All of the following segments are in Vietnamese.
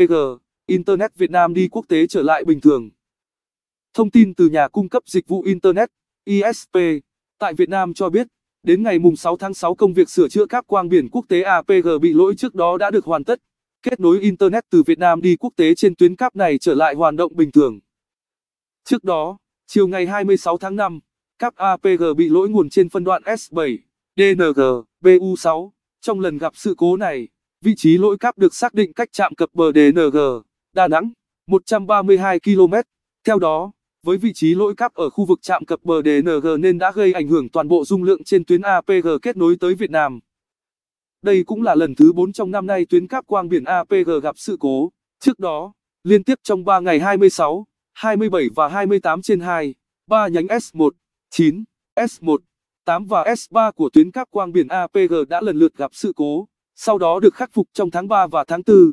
EG, Internet Việt Nam đi quốc tế trở lại bình thường. Thông tin từ nhà cung cấp dịch vụ Internet, ISP, tại Việt Nam cho biết, đến ngày mùng 6 tháng 6 công việc sửa chữa các quang biển quốc tế APG bị lỗi trước đó đã được hoàn tất, kết nối Internet từ Việt Nam đi quốc tế trên tuyến cáp này trở lại hoạt động bình thường. Trước đó, chiều ngày 26 tháng 5, cáp APG bị lỗi nguồn trên phân đoạn S7, DNG, BU6, trong lần gặp sự cố này. Vị trí lỗi cáp được xác định cách trạm cập bờ DNG, Đà Nẵng, 132 km. Theo đó, với vị trí lỗi cáp ở khu vực trạm cập bờ DNG nên đã gây ảnh hưởng toàn bộ dung lượng trên tuyến APG kết nối tới Việt Nam. Đây cũng là lần thứ 4 trong năm nay tuyến cáp quang biển APG gặp sự cố. Trước đó, liên tiếp trong 3 ngày 26, 27 và 28 trên 2, 3 nhánh S1, 9, S1, 8 và S3 của tuyến cáp quang biển APG đã lần lượt gặp sự cố sau đó được khắc phục trong tháng 3 và tháng 4.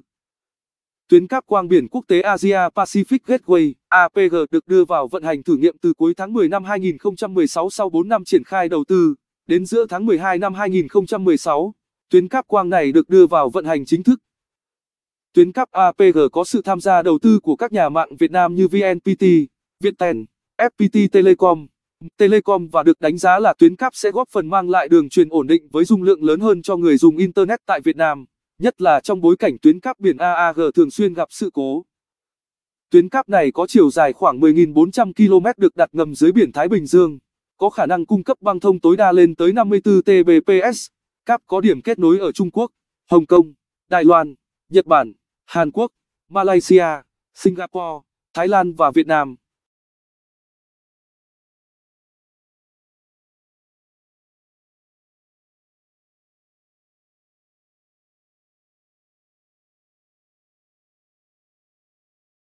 Tuyến cáp quang biển quốc tế Asia Pacific Gateway APG được đưa vào vận hành thử nghiệm từ cuối tháng 10 năm 2016 sau 4 năm triển khai đầu tư. Đến giữa tháng 12 năm 2016, tuyến cáp quang này được đưa vào vận hành chính thức. Tuyến cáp APG có sự tham gia đầu tư của các nhà mạng Việt Nam như VNPT, Viettel, FPT Telecom. Telecom và được đánh giá là tuyến cáp sẽ góp phần mang lại đường truyền ổn định với dung lượng lớn hơn cho người dùng Internet tại Việt Nam, nhất là trong bối cảnh tuyến cáp biển AAG thường xuyên gặp sự cố. Tuyến cáp này có chiều dài khoảng 10.400 km được đặt ngầm dưới biển Thái Bình Dương, có khả năng cung cấp băng thông tối đa lên tới 54 Tbps. Cáp có điểm kết nối ở Trung Quốc, Hồng Kông, Đài Loan, Nhật Bản, Hàn Quốc, Malaysia, Singapore, Thái Lan và Việt Nam.